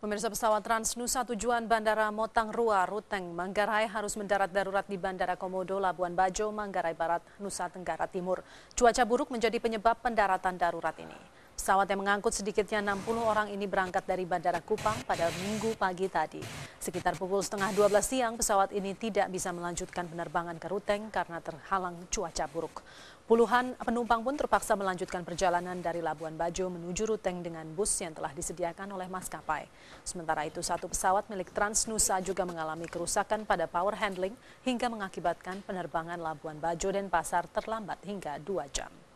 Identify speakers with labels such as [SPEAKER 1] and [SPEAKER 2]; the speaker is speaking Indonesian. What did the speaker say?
[SPEAKER 1] Pemirsa pesawat Transnusa tujuan Bandara Motang Rua, Ruteng, Manggarai harus mendarat darurat di Bandara Komodo, Labuan Bajo, Manggarai Barat, Nusa Tenggara Timur. Cuaca buruk menjadi penyebab pendaratan darurat ini. Pesawat yang mengangkut sedikitnya 60 orang ini berangkat dari Bandara Kupang pada minggu pagi tadi. Sekitar pukul setengah 12 siang, pesawat ini tidak bisa melanjutkan penerbangan ke Ruteng karena terhalang cuaca buruk. Puluhan penumpang pun terpaksa melanjutkan perjalanan dari Labuan Bajo menuju Ruteng dengan bus yang telah disediakan oleh maskapai. Sementara itu, satu pesawat milik Transnusa juga mengalami kerusakan pada power handling hingga mengakibatkan penerbangan Labuan Bajo dan Pasar terlambat hingga dua jam.